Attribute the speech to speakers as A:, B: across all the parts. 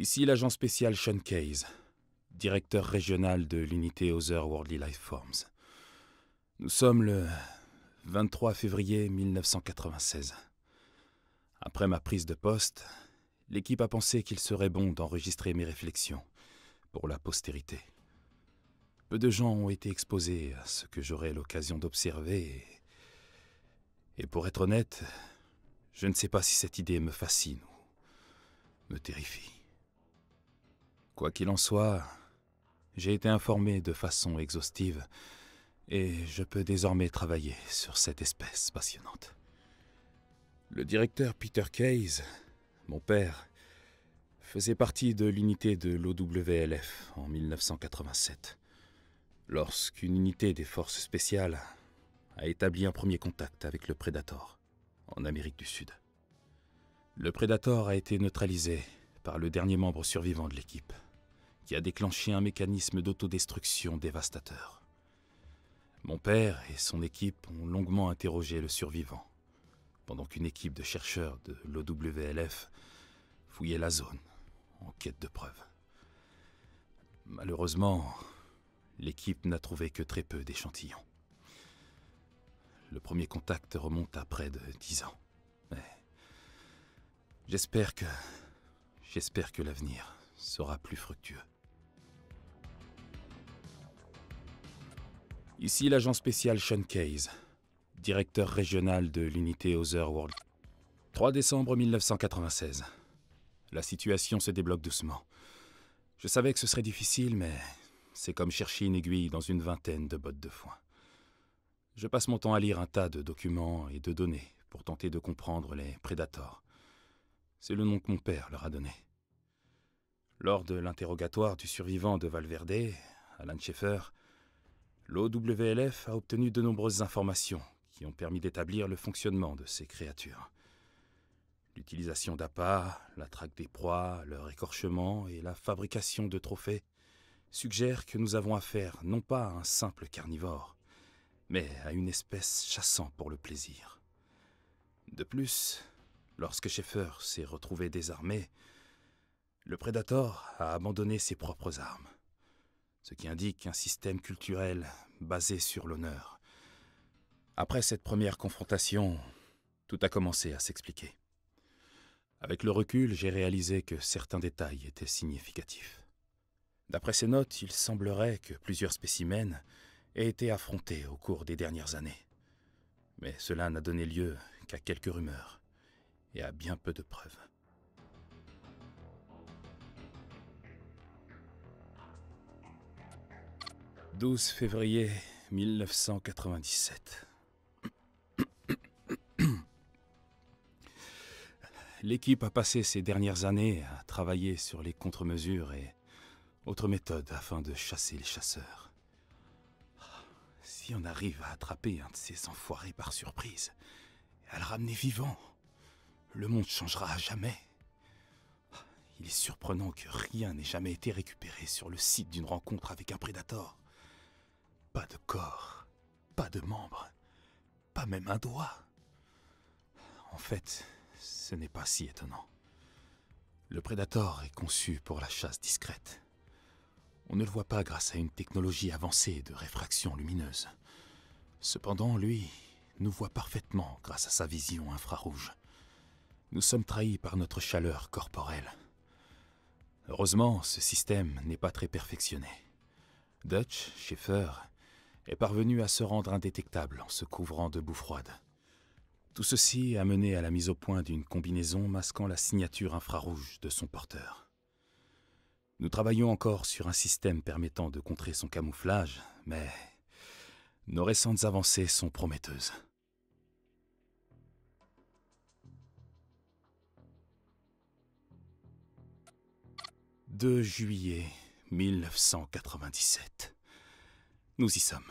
A: Ici l'agent spécial Sean Case, directeur régional de l'unité Other Worldly Life Forms. Nous sommes le 23 février 1996. Après ma prise de poste, l'équipe a pensé qu'il serait bon d'enregistrer mes réflexions pour la postérité. Peu de gens ont été exposés à ce que j'aurai l'occasion d'observer. et pour être honnête, je ne sais pas si cette idée me fascine ou me terrifie. Quoi qu'il en soit, j'ai été informé de façon exhaustive et je peux désormais travailler sur cette espèce passionnante. Le directeur Peter Case, mon père, faisait partie de l'unité de l'OWLF en 1987, lorsqu'une unité des forces spéciales a établi un premier contact avec le Predator en Amérique du Sud. Le Predator a été neutralisé par le dernier membre survivant de l'équipe, qui a déclenché un mécanisme d'autodestruction dévastateur. Mon père et son équipe ont longuement interrogé le survivant, pendant qu'une équipe de chercheurs de l'OWLF fouillait la zone en quête de preuves. Malheureusement, l'équipe n'a trouvé que très peu d'échantillons. Le premier contact remonte à près de dix ans. Mais j'espère que. J'espère que l'avenir sera plus fructueux. Ici l'agent spécial Sean Case, directeur régional de l'unité World. 3 décembre 1996. La situation se débloque doucement. Je savais que ce serait difficile, mais c'est comme chercher une aiguille dans une vingtaine de bottes de foin. Je passe mon temps à lire un tas de documents et de données pour tenter de comprendre les prédateurs. C'est le nom que mon père leur a donné. Lors de l'interrogatoire du survivant de Valverde, Alan Schaeffer, L'OWLF a obtenu de nombreuses informations qui ont permis d'établir le fonctionnement de ces créatures. L'utilisation d'appâts, la traque des proies, leur écorchement et la fabrication de trophées suggèrent que nous avons affaire non pas à un simple carnivore, mais à une espèce chassant pour le plaisir. De plus, lorsque Schaeffer s'est retrouvé désarmé, le Predator a abandonné ses propres armes ce qui indique un système culturel basé sur l'honneur. Après cette première confrontation, tout a commencé à s'expliquer. Avec le recul, j'ai réalisé que certains détails étaient significatifs. D'après ces notes, il semblerait que plusieurs spécimens aient été affrontés au cours des dernières années. Mais cela n'a donné lieu qu'à quelques rumeurs et à bien peu de preuves. 12 février 1997. L'équipe a passé ces dernières années à travailler sur les contre-mesures et autres méthodes afin de chasser les chasseurs. Si on arrive à attraper un de ces enfoirés par surprise et à le ramener vivant, le monde changera à jamais. Il est surprenant que rien n'ait jamais été récupéré sur le site d'une rencontre avec un prédateur. Pas de corps, pas de membres, pas même un doigt. En fait, ce n'est pas si étonnant. Le Predator est conçu pour la chasse discrète. On ne le voit pas grâce à une technologie avancée de réfraction lumineuse. Cependant, lui nous voit parfaitement grâce à sa vision infrarouge. Nous sommes trahis par notre chaleur corporelle. Heureusement, ce système n'est pas très perfectionné. Dutch, Schaeffer est parvenu à se rendre indétectable en se couvrant de boue froide. Tout ceci a mené à la mise au point d'une combinaison masquant la signature infrarouge de son porteur. Nous travaillons encore sur un système permettant de contrer son camouflage, mais nos récentes avancées sont prometteuses. « 2 juillet 1997. Nous y sommes.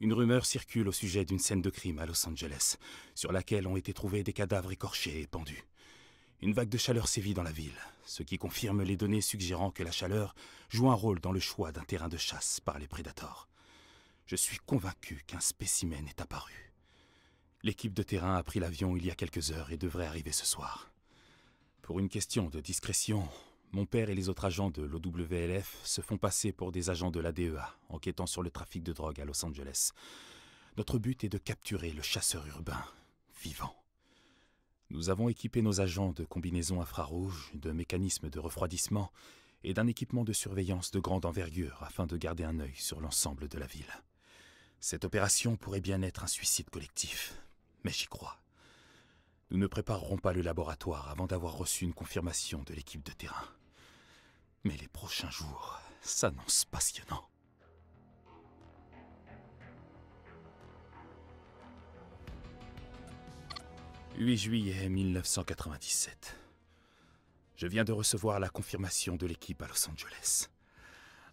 A: Une rumeur circule au sujet d'une scène de crime à Los Angeles, sur laquelle ont été trouvés des cadavres écorchés et pendus. Une vague de chaleur sévit dans la ville, ce qui confirme les données suggérant que la chaleur joue un rôle dans le choix d'un terrain de chasse par les prédateurs. Je suis convaincu qu'un spécimen est apparu. L'équipe de terrain a pris l'avion il y a quelques heures et devrait arriver ce soir. Pour une question de discrétion, mon père et les autres agents de l'OWLF se font passer pour des agents de la DEA, enquêtant sur le trafic de drogue à Los Angeles. Notre but est de capturer le chasseur urbain, vivant. Nous avons équipé nos agents de combinaisons infrarouges, de mécanismes de refroidissement et d'un équipement de surveillance de grande envergure afin de garder un œil sur l'ensemble de la ville. Cette opération pourrait bien être un suicide collectif, mais j'y crois. Nous ne préparerons pas le laboratoire avant d'avoir reçu une confirmation de l'équipe de terrain. Mais les prochains jours s'annoncent passionnants. « 8 juillet 1997. Je viens de recevoir la confirmation de l'équipe à Los Angeles.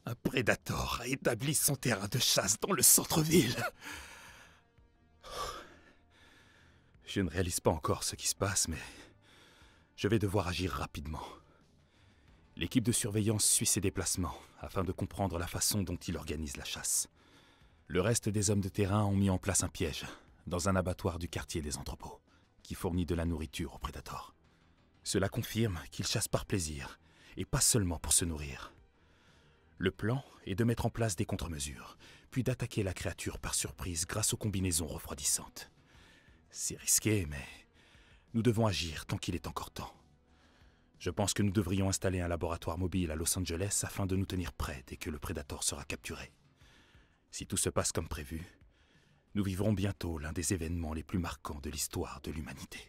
A: Un Predator a établi son terrain de chasse dans le centre-ville. Je ne réalise pas encore ce qui se passe, mais je vais devoir agir rapidement. » L'équipe de surveillance suit ses déplacements afin de comprendre la façon dont il organise la chasse. Le reste des hommes de terrain ont mis en place un piège dans un abattoir du quartier des entrepôts qui fournit de la nourriture aux prédateurs. Cela confirme qu'ils chassent par plaisir et pas seulement pour se nourrir. Le plan est de mettre en place des contre-mesures, puis d'attaquer la créature par surprise grâce aux combinaisons refroidissantes. C'est risqué, mais nous devons agir tant qu'il est encore temps. Je pense que nous devrions installer un laboratoire mobile à Los Angeles afin de nous tenir prêts dès que le Predator sera capturé. Si tout se passe comme prévu, nous vivrons bientôt l'un des événements les plus marquants de l'histoire de l'humanité.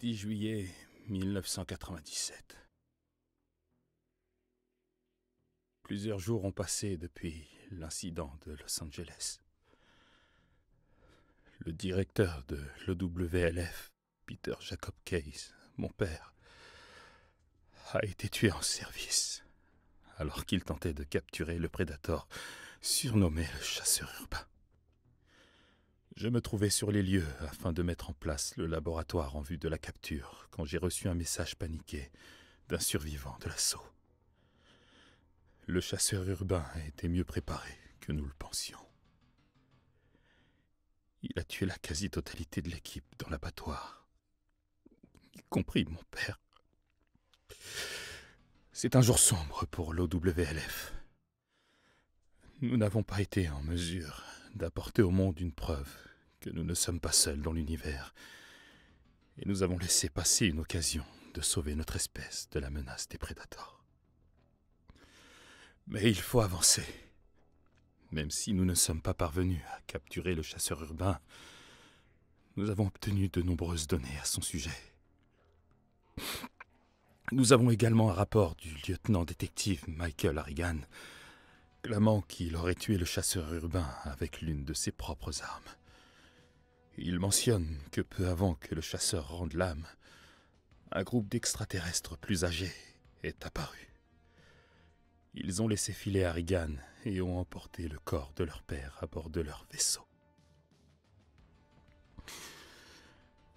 A: « 10 juillet 1997. Plusieurs jours ont passé depuis l'incident de Los Angeles le directeur de l'EWLF, Peter Jacob Case, mon père, a été tué en service alors qu'il tentait de capturer le prédateur surnommé le chasseur urbain. Je me trouvais sur les lieux afin de mettre en place le laboratoire en vue de la capture quand j'ai reçu un message paniqué d'un survivant de l'assaut. Le chasseur urbain était mieux préparé que nous le pensions. Il a tué la quasi-totalité de l'équipe dans l'abattoir, y compris mon père. C'est un jour sombre pour l'OWLF. Nous n'avons pas été en mesure d'apporter au monde une preuve que nous ne sommes pas seuls dans l'univers, et nous avons laissé passer une occasion de sauver notre espèce de la menace des prédateurs. Mais il faut avancer. Même si nous ne sommes pas parvenus à capturer le chasseur urbain, nous avons obtenu de nombreuses données à son sujet. Nous avons également un rapport du lieutenant détective Michael Harrigan, clamant qu'il aurait tué le chasseur urbain avec l'une de ses propres armes. Il mentionne que peu avant que le chasseur rende l'âme, un groupe d'extraterrestres plus âgés est apparu. Ils ont laissé filer Harrigan et ont emporté le corps de leur père à bord de leur vaisseau.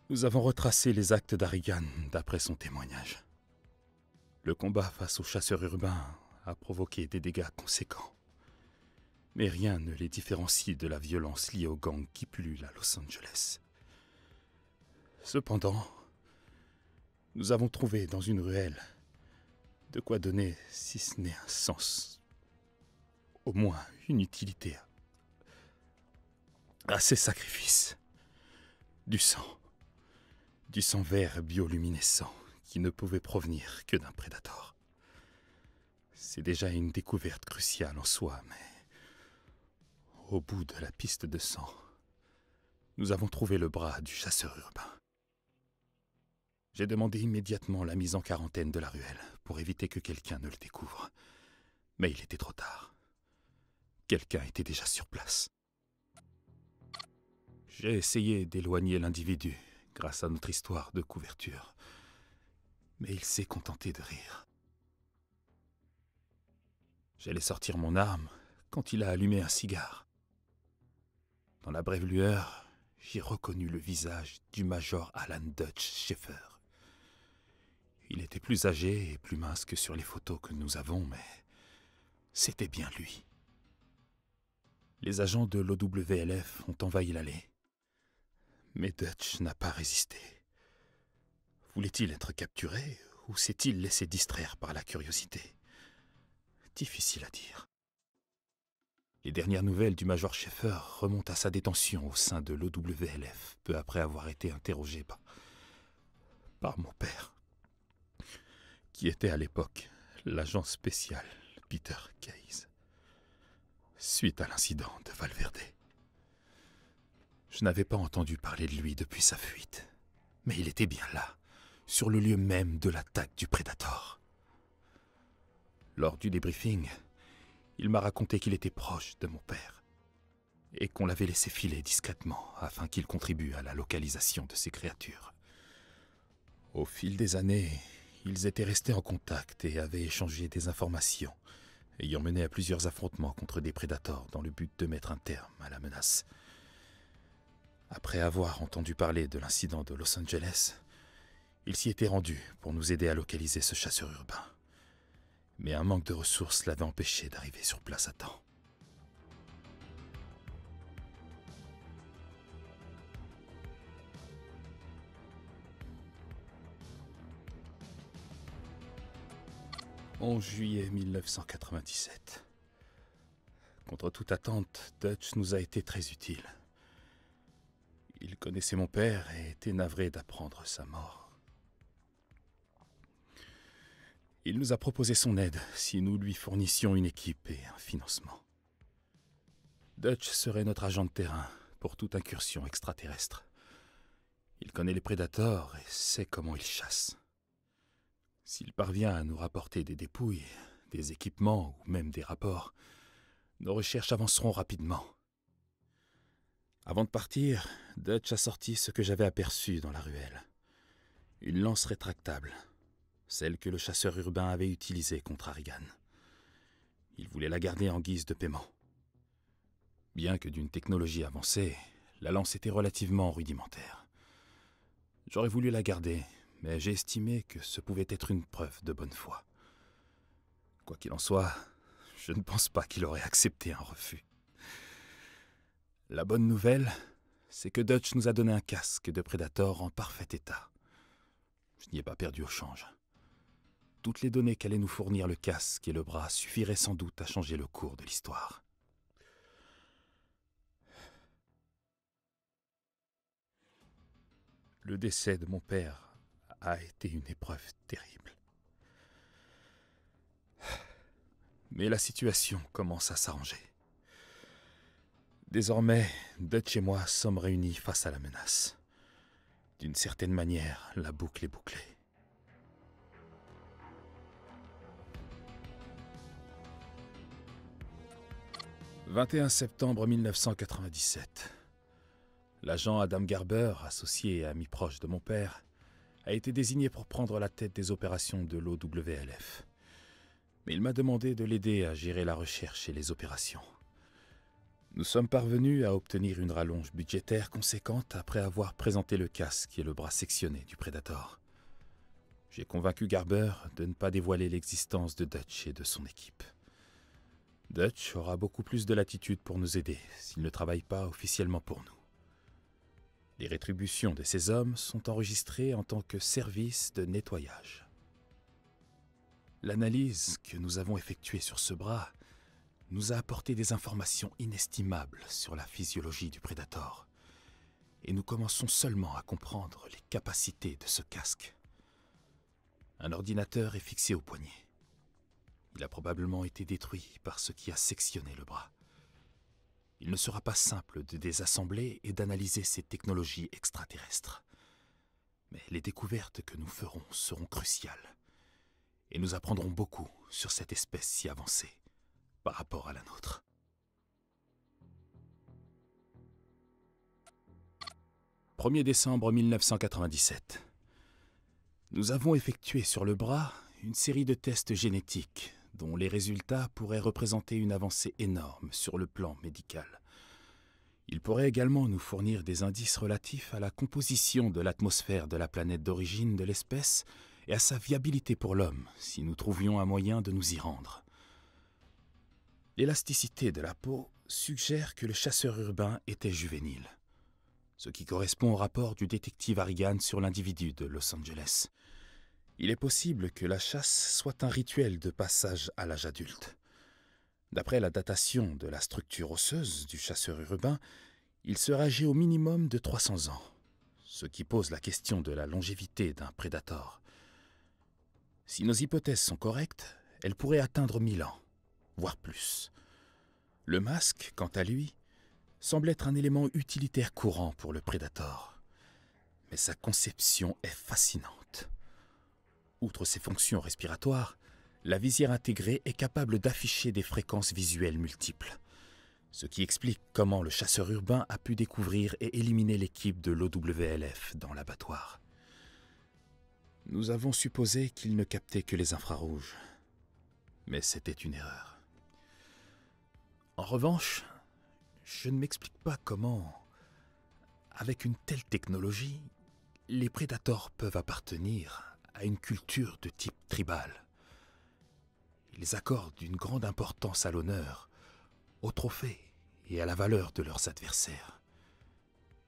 A: Nous avons retracé les actes d'Arigan d'après son témoignage. Le combat face aux chasseurs urbains a provoqué des dégâts conséquents. Mais rien ne les différencie de la violence liée aux gangs qui pullulent à Los Angeles. Cependant, nous avons trouvé dans une ruelle de quoi donner, si ce n'est un sens, au moins une utilité à ces sacrifices. Du sang. Du sang vert bioluminescent qui ne pouvait provenir que d'un prédateur. C'est déjà une découverte cruciale en soi, mais au bout de la piste de sang, nous avons trouvé le bras du chasseur urbain. J'ai demandé immédiatement la mise en quarantaine de la ruelle pour éviter que quelqu'un ne le découvre, mais il était trop tard. Quelqu'un était déjà sur place. J'ai essayé d'éloigner l'individu grâce à notre histoire de couverture, mais il s'est contenté de rire. J'allais sortir mon arme quand il a allumé un cigare. Dans la brève lueur, j'ai reconnu le visage du major Alan Dutch Schaeffer. Il était plus âgé et plus mince que sur les photos que nous avons, mais c'était bien lui. Les agents de l'OWLF ont envahi l'allée. Mais Dutch n'a pas résisté. Voulait-il être capturé ou s'est-il laissé distraire par la curiosité Difficile à dire. Les dernières nouvelles du Major Schaeffer remontent à sa détention au sein de l'OWLF, peu après avoir été interrogé par, par mon père, qui était à l'époque l'agent spécial Peter Case suite à l'incident de Valverde. Je n'avais pas entendu parler de lui depuis sa fuite, mais il était bien là, sur le lieu même de l'attaque du Predator. Lors du débriefing, il m'a raconté qu'il était proche de mon père et qu'on l'avait laissé filer discrètement afin qu'il contribue à la localisation de ces créatures. Au fil des années, ils étaient restés en contact et avaient échangé des informations ayant mené à plusieurs affrontements contre des prédateurs dans le but de mettre un terme à la menace. Après avoir entendu parler de l'incident de Los Angeles, il s'y était rendu pour nous aider à localiser ce chasseur urbain. Mais un manque de ressources l'avait empêché d'arriver sur place à temps. En juillet 1997. Contre toute attente, Dutch nous a été très utile. Il connaissait mon père et était navré d'apprendre sa mort. Il nous a proposé son aide si nous lui fournissions une équipe et un financement. Dutch serait notre agent de terrain pour toute incursion extraterrestre. Il connaît les prédateurs et sait comment ils chassent. S'il parvient à nous rapporter des dépouilles, des équipements ou même des rapports, nos recherches avanceront rapidement. Avant de partir, Dutch a sorti ce que j'avais aperçu dans la ruelle. Une lance rétractable, celle que le chasseur urbain avait utilisée contre Arrigan. »« Il voulait la garder en guise de paiement. Bien que d'une technologie avancée, la lance était relativement rudimentaire. J'aurais voulu la garder, mais j'ai estimé que ce pouvait être une preuve de bonne foi. Quoi qu'il en soit, je ne pense pas qu'il aurait accepté un refus. La bonne nouvelle, c'est que Dutch nous a donné un casque de Predator en parfait état. Je n'y ai pas perdu au change. Toutes les données qu'allait nous fournir le casque et le bras suffiraient sans doute à changer le cours de l'histoire. Le décès de mon père a été une épreuve terrible. Mais la situation commence à s'arranger. Désormais, Dutch et moi sommes réunis face à la menace. D'une certaine manière, la boucle est bouclée. « 21 septembre 1997. L'agent Adam Garber, associé et ami proche de mon père, a été désigné pour prendre la tête des opérations de l'OWLF. Mais il m'a demandé de l'aider à gérer la recherche et les opérations. Nous sommes parvenus à obtenir une rallonge budgétaire conséquente après avoir présenté le casque et le bras sectionné du Predator. J'ai convaincu Garber de ne pas dévoiler l'existence de Dutch et de son équipe. Dutch aura beaucoup plus de latitude pour nous aider s'il ne travaille pas officiellement pour nous. Les rétributions de ces hommes sont enregistrées en tant que service de nettoyage. L'analyse que nous avons effectuée sur ce bras nous a apporté des informations inestimables sur la physiologie du prédateur, et nous commençons seulement à comprendre les capacités de ce casque. Un ordinateur est fixé au poignet. Il a probablement été détruit par ce qui a sectionné le bras il ne sera pas simple de désassembler et d'analyser ces technologies extraterrestres. Mais les découvertes que nous ferons seront cruciales, et nous apprendrons beaucoup sur cette espèce si avancée par rapport à la nôtre. « 1er décembre 1997. Nous avons effectué sur le bras une série de tests génétiques dont les résultats pourraient représenter une avancée énorme sur le plan médical. Il pourrait également nous fournir des indices relatifs à la composition de l'atmosphère de la planète d'origine de l'espèce et à sa viabilité pour l'homme, si nous trouvions un moyen de nous y rendre. L'élasticité de la peau suggère que le chasseur urbain était juvénile, ce qui correspond au rapport du détective Harrigan sur l'individu de Los Angeles il est possible que la chasse soit un rituel de passage à l'âge adulte. D'après la datation de la structure osseuse du chasseur urbain, il serait âgé au minimum de 300 ans, ce qui pose la question de la longévité d'un prédateur. Si nos hypothèses sont correctes, elle pourrait atteindre 1000 ans, voire plus. Le masque, quant à lui, semble être un élément utilitaire courant pour le prédateur, mais sa conception est fascinante. Outre ses fonctions respiratoires, la visière intégrée est capable d'afficher des fréquences visuelles multiples, ce qui explique comment le chasseur urbain a pu découvrir et éliminer l'équipe de l'OWLF dans l'abattoir. Nous avons supposé qu'il ne captait que les infrarouges, mais c'était une erreur. En revanche, je ne m'explique pas comment, avec une telle technologie, les prédateurs peuvent appartenir à une culture de type tribal. Ils accordent une grande importance à l'honneur, aux trophées et à la valeur de leurs adversaires.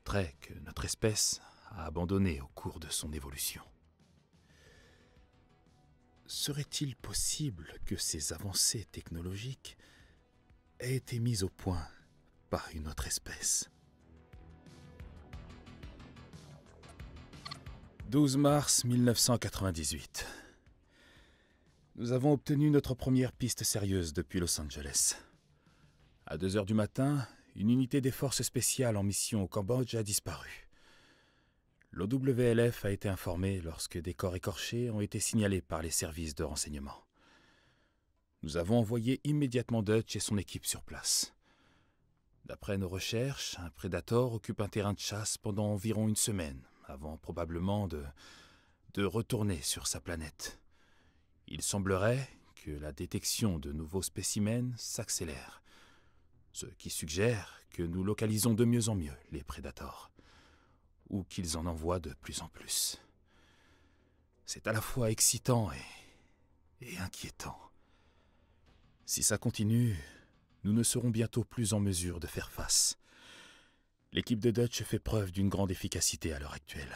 A: Trait que notre espèce a abandonné au cours de son évolution. Serait-il possible que ces avancées technologiques aient été mises au point par une autre espèce 12 mars 1998. Nous avons obtenu notre première piste sérieuse depuis Los Angeles. À 2 heures du matin, une unité des forces spéciales en mission au Cambodge a disparu. L'OWLF a été informé lorsque des corps écorchés ont été signalés par les services de renseignement. Nous avons envoyé immédiatement Dutch et son équipe sur place. D'après nos recherches, un prédateur occupe un terrain de chasse pendant environ une semaine, avant probablement de, de retourner sur sa planète. Il semblerait que la détection de nouveaux spécimens s'accélère, ce qui suggère que nous localisons de mieux en mieux les prédateurs, ou qu'ils en envoient de plus en plus. C'est à la fois excitant et, et inquiétant. Si ça continue, nous ne serons bientôt plus en mesure de faire face. L'équipe de Dutch fait preuve d'une grande efficacité à l'heure actuelle.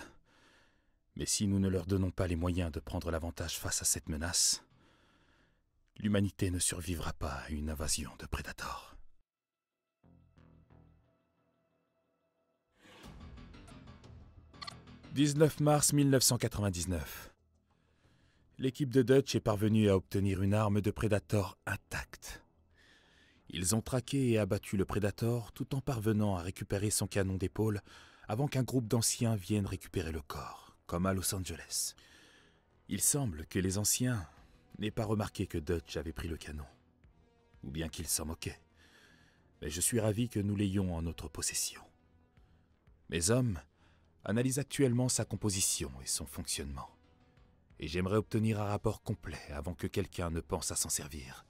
A: Mais si nous ne leur donnons pas les moyens de prendre l'avantage face à cette menace, l'humanité ne survivra pas à une invasion de Predator. « 19 mars 1999. L'équipe de Dutch est parvenue à obtenir une arme de Predator intacte. Ils ont traqué et abattu le Predator tout en parvenant à récupérer son canon d'épaule avant qu'un groupe d'anciens vienne récupérer le corps, comme à Los Angeles. Il semble que les anciens n'aient pas remarqué que Dutch avait pris le canon, ou bien qu'ils s'en moquaient. Mais je suis ravi que nous l'ayons en notre possession. Mes hommes analysent actuellement sa composition et son fonctionnement, et j'aimerais obtenir un rapport complet avant que quelqu'un ne pense à s'en servir.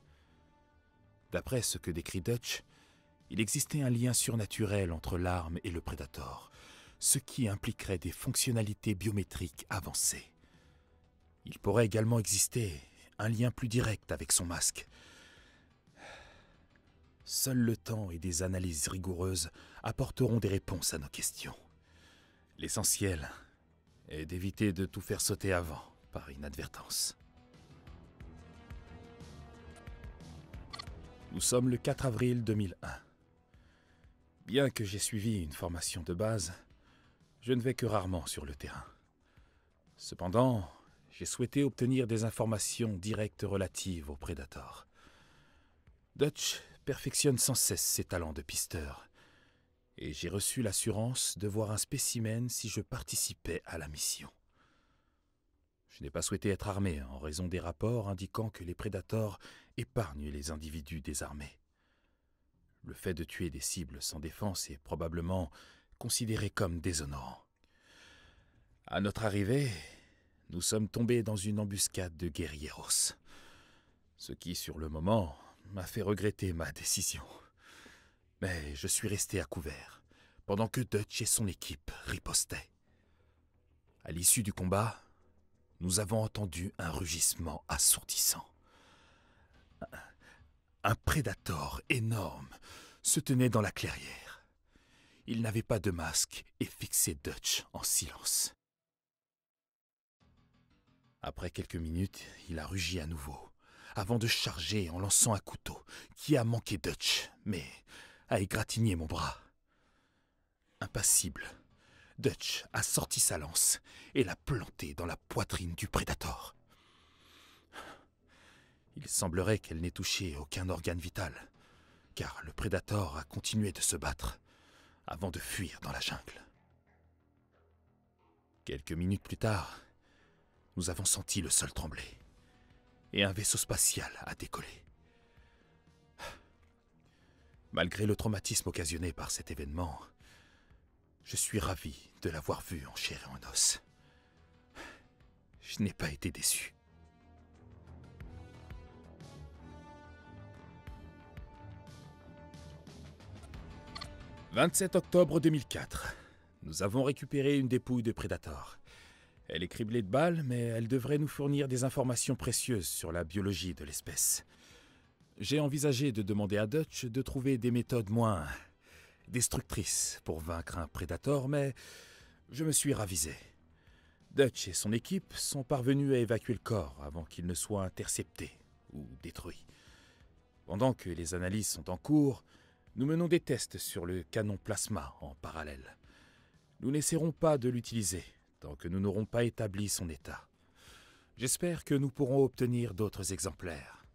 A: D'après ce que décrit Dutch, il existait un lien surnaturel entre l'arme et le Predator, ce qui impliquerait des fonctionnalités biométriques avancées. Il pourrait également exister un lien plus direct avec son masque. Seul le temps et des analyses rigoureuses apporteront des réponses à nos questions. L'essentiel est d'éviter de tout faire sauter avant par inadvertance. Nous sommes le 4 avril 2001. Bien que j'ai suivi une formation de base, je ne vais que rarement sur le terrain. Cependant, j'ai souhaité obtenir des informations directes relatives aux prédateurs. Dutch perfectionne sans cesse ses talents de pisteur, et j'ai reçu l'assurance de voir un spécimen si je participais à la mission. Je n'ai pas souhaité être armé en raison des rapports indiquant que les Predators épargne les individus désarmés. Le fait de tuer des cibles sans défense est probablement considéré comme déshonorant. À notre arrivée, nous sommes tombés dans une embuscade de guerrieros, ce qui, sur le moment, m'a fait regretter ma décision. Mais je suis resté à couvert, pendant que Dutch et son équipe ripostaient. À l'issue du combat, nous avons entendu un rugissement assourdissant. Un prédateur énorme se tenait dans la clairière. Il n'avait pas de masque et fixait Dutch en silence. Après quelques minutes, il a rugi à nouveau, avant de charger en lançant un couteau qui a manqué Dutch, mais a égratigné mon bras. Impassible, Dutch a sorti sa lance et l'a plantée dans la poitrine du prédateur. Il semblerait qu'elle n'ait touché aucun organe vital, car le prédateur a continué de se battre avant de fuir dans la jungle. Quelques minutes plus tard, nous avons senti le sol trembler et un vaisseau spatial a décollé. Malgré le traumatisme occasionné par cet événement, je suis ravi de l'avoir vu en chair et en os. Je n'ai pas été déçu. 27 octobre 2004. Nous avons récupéré une dépouille de Predator. Elle est criblée de balles, mais elle devrait nous fournir des informations précieuses sur la biologie de l'espèce. J'ai envisagé de demander à Dutch de trouver des méthodes moins destructrices pour vaincre un Predator, mais je me suis ravisé. Dutch et son équipe sont parvenus à évacuer le corps avant qu'il ne soit intercepté ou détruit. Pendant que les analyses sont en cours, nous menons des tests sur le canon plasma en parallèle. Nous n'essaierons pas de l'utiliser tant que nous n'aurons pas établi son état. J'espère que nous pourrons obtenir d'autres exemplaires,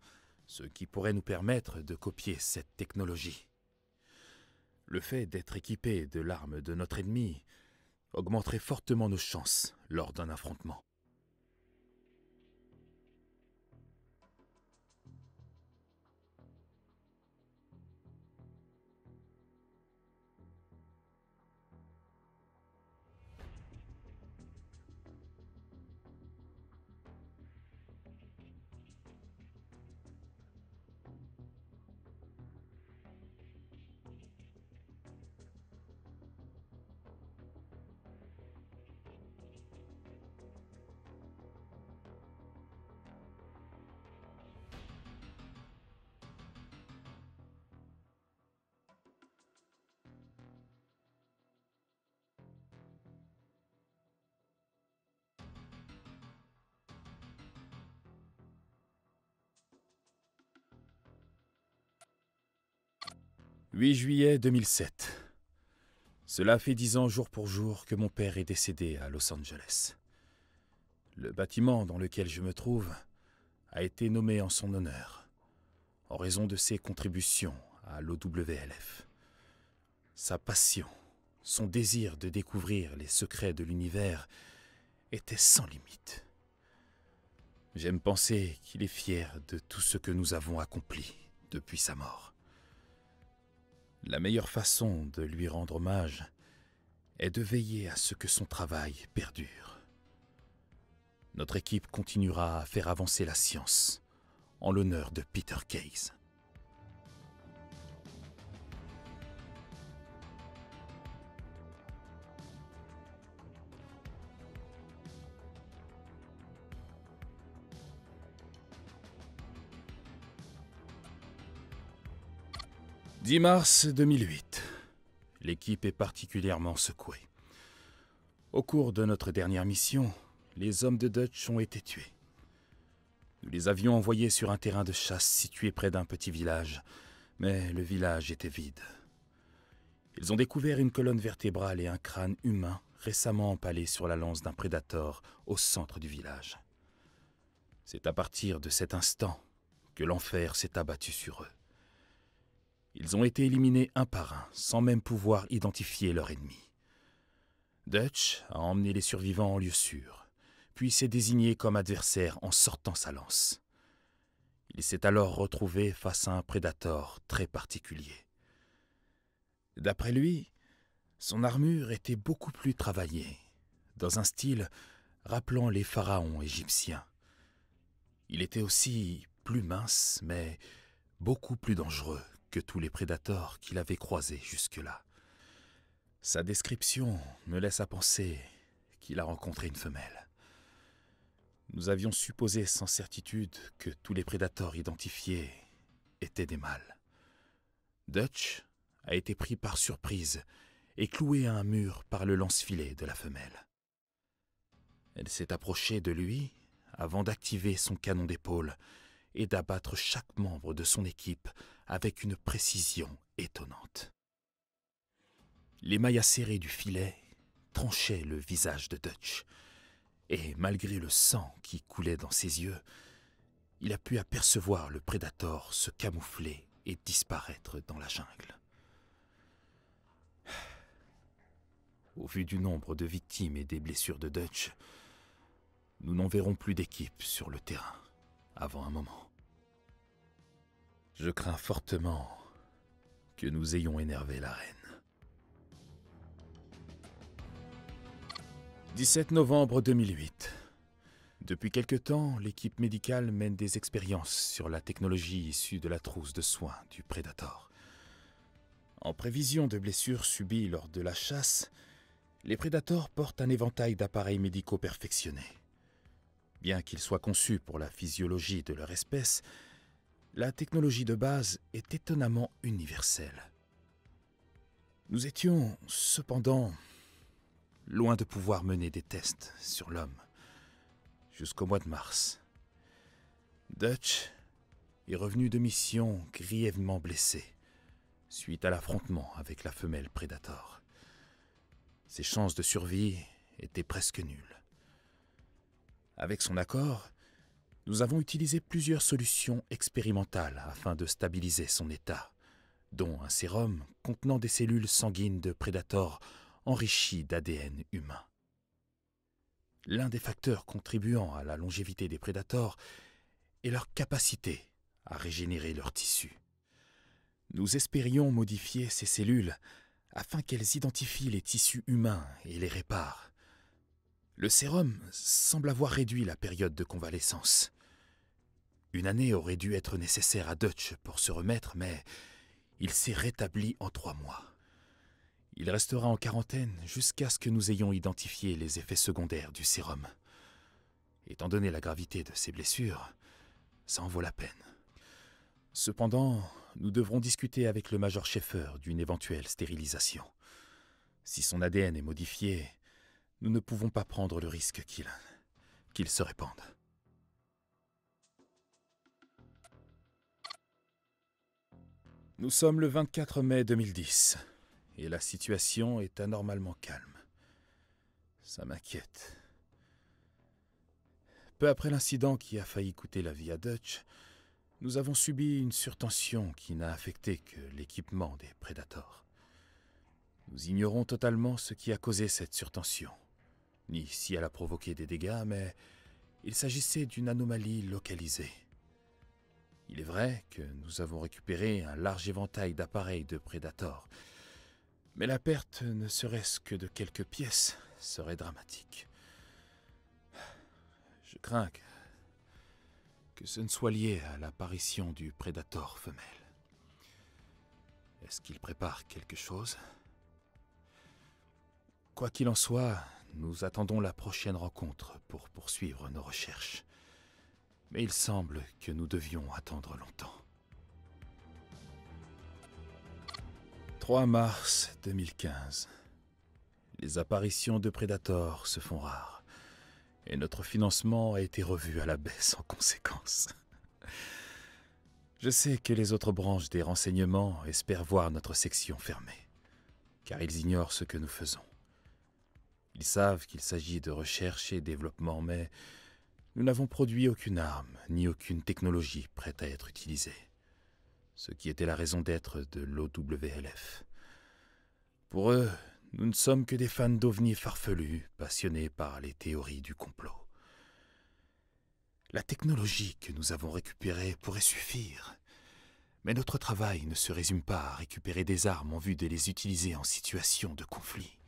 A: ce qui pourrait nous permettre de copier cette technologie. Le fait d'être équipé de l'arme de notre ennemi augmenterait fortement nos chances lors d'un affrontement. 8 juillet 2007. Cela fait dix ans jour pour jour que mon père est décédé à Los Angeles. Le bâtiment dans lequel je me trouve a été nommé en son honneur, en raison de ses contributions à l'OWLF. Sa passion, son désir de découvrir les secrets de l'univers était sans limite. J'aime penser qu'il est fier de tout ce que nous avons accompli depuis sa mort. La meilleure façon de lui rendre hommage est de veiller à ce que son travail perdure. Notre équipe continuera à faire avancer la science en l'honneur de Peter Case. 10 mars 2008. L'équipe est particulièrement secouée. Au cours de notre dernière mission, les hommes de Dutch ont été tués. Nous les avions envoyés sur un terrain de chasse situé près d'un petit village, mais le village était vide. Ils ont découvert une colonne vertébrale et un crâne humain récemment empalé sur la lance d'un prédateur au centre du village. C'est à partir de cet instant que l'enfer s'est abattu sur eux. Ils ont été éliminés un par un, sans même pouvoir identifier leur ennemi. Dutch a emmené les survivants en lieu sûr, puis s'est désigné comme adversaire en sortant sa lance. Il s'est alors retrouvé face à un prédateur très particulier. D'après lui, son armure était beaucoup plus travaillée, dans un style rappelant les pharaons égyptiens. Il était aussi plus mince, mais beaucoup plus dangereux que tous les prédateurs qu'il avait croisés jusque-là. Sa description me laisse à penser qu'il a rencontré une femelle. Nous avions supposé sans certitude que tous les prédateurs identifiés étaient des mâles. Dutch a été pris par surprise et cloué à un mur par le lance-filet de la femelle. Elle s'est approchée de lui avant d'activer son canon d'épaule et d'abattre chaque membre de son équipe avec une précision étonnante. Les mailles acérées du filet tranchaient le visage de Dutch, et malgré le sang qui coulait dans ses yeux, il a pu apercevoir le prédateur se camoufler et disparaître dans la jungle. Au vu du nombre de victimes et des blessures de Dutch, nous n'en verrons plus d'équipe sur le terrain avant un moment. Je crains fortement que nous ayons énervé la reine. 17 novembre 2008. Depuis quelque temps, l'équipe médicale mène des expériences sur la technologie issue de la trousse de soins du Predator. En prévision de blessures subies lors de la chasse, les Predators portent un éventail d'appareils médicaux perfectionnés. Bien qu'ils soient conçus pour la physiologie de leur espèce, la technologie de base est étonnamment universelle. Nous étions, cependant, loin de pouvoir mener des tests sur l'homme jusqu'au mois de mars. Dutch est revenu de mission grièvement blessé suite à l'affrontement avec la femelle Predator. Ses chances de survie étaient presque nulles. Avec son accord, nous avons utilisé plusieurs solutions expérimentales afin de stabiliser son état, dont un sérum contenant des cellules sanguines de prédateurs enrichies d'ADN humain. L'un des facteurs contribuant à la longévité des prédateurs est leur capacité à régénérer leurs tissus. Nous espérions modifier ces cellules afin qu'elles identifient les tissus humains et les réparent. Le sérum semble avoir réduit la période de convalescence. Une année aurait dû être nécessaire à Dutch pour se remettre, mais il s'est rétabli en trois mois. Il restera en quarantaine jusqu'à ce que nous ayons identifié les effets secondaires du sérum. Étant donné la gravité de ses blessures, ça en vaut la peine. Cependant, nous devrons discuter avec le Major Schaeffer d'une éventuelle stérilisation. Si son ADN est modifié, nous ne pouvons pas prendre le risque qu'il... qu'il se répande. Nous sommes le 24 mai 2010 et la situation est anormalement calme. Ça m'inquiète. Peu après l'incident qui a failli coûter la vie à Dutch, nous avons subi une surtension qui n'a affecté que l'équipement des Predators. Nous ignorons totalement ce qui a causé cette surtension, ni si elle a provoqué des dégâts, mais il s'agissait d'une anomalie localisée. Il est vrai que nous avons récupéré un large éventail d'appareils de Predator, mais la perte, ne serait-ce que de quelques pièces, serait dramatique. Je crains que, ce ne soit lié à l'apparition du Predator femelle. Est-ce qu'il prépare quelque chose Quoi qu'il en soit, nous attendons la prochaine rencontre pour poursuivre nos recherches. Mais il semble que nous devions attendre longtemps. 3 mars 2015. Les apparitions de Predator se font rares. Et notre financement a été revu à la baisse en conséquence. Je sais que les autres branches des renseignements espèrent voir notre section fermée, car ils ignorent ce que nous faisons. Ils savent qu'il s'agit de recherche et développement, mais nous n'avons produit aucune arme, ni aucune technologie prête à être utilisée. Ce qui était la raison d'être de l'OWLF. Pour eux, nous ne sommes que des fans d'OVNI farfelus, passionnés par les théories du complot. La technologie que nous avons récupérée pourrait suffire, mais notre travail ne se résume pas à récupérer des armes en vue de les utiliser en situation de conflit.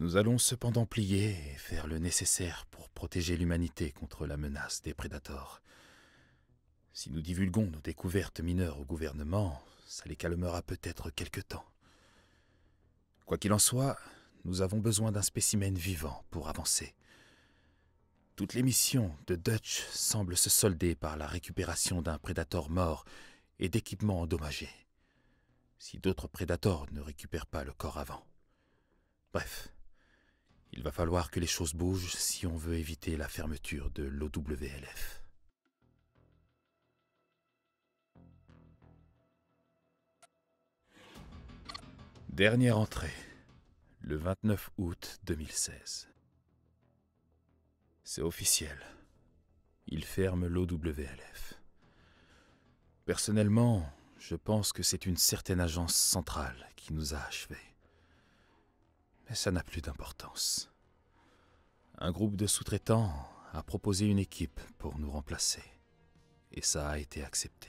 A: Nous allons cependant plier et faire le nécessaire pour protéger l'humanité contre la menace des prédateurs. Si nous divulguons nos découvertes mineures au gouvernement, ça les calmera peut-être quelque temps. Quoi qu'il en soit, nous avons besoin d'un spécimen vivant pour avancer. Toutes les missions de Dutch semblent se solder par la récupération d'un prédateur mort et d'équipements endommagés. Si d'autres prédateurs ne récupèrent pas le corps avant. Bref, il va falloir que les choses bougent si on veut éviter la fermeture de l'OWLF. Dernière entrée, le 29 août 2016. C'est officiel. Il ferme l'OWLF. Personnellement, je pense que c'est une certaine agence centrale qui nous a achevés. Mais ça n'a plus d'importance. Un groupe de sous-traitants a proposé une équipe pour nous remplacer. Et ça a été accepté.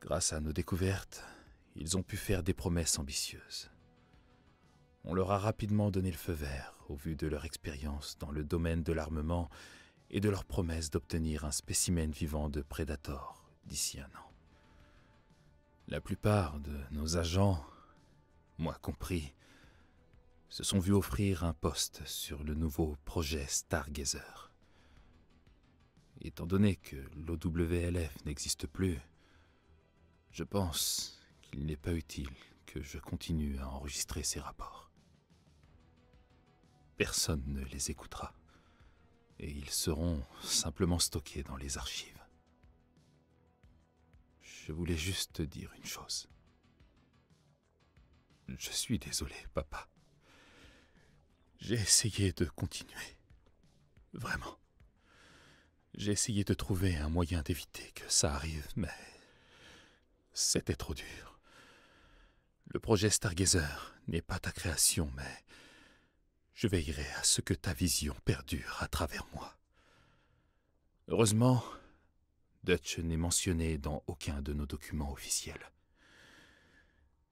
A: Grâce à nos découvertes, ils ont pu faire des promesses ambitieuses. On leur a rapidement donné le feu vert au vu de leur expérience dans le domaine de l'armement et de leur promesse d'obtenir un spécimen vivant de Predator d'ici un an. La plupart de nos agents, moi compris, se sont vus offrir un poste sur le nouveau projet Stargazer. Étant donné que l'OWLF n'existe plus, je pense qu'il n'est pas utile que je continue à enregistrer ces rapports. Personne ne les écoutera, et ils seront simplement stockés dans les archives. Je voulais juste dire une chose. Je suis désolé, papa. J'ai essayé de continuer. Vraiment. J'ai essayé de trouver un moyen d'éviter que ça arrive, mais c'était trop dur. Le projet Stargazer n'est pas ta création, mais je veillerai à ce que ta vision perdure à travers moi. Heureusement, Dutch n'est mentionné dans aucun de nos documents officiels.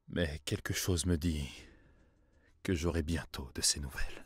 A: Mais quelque chose me dit que j'aurai bientôt de ces nouvelles.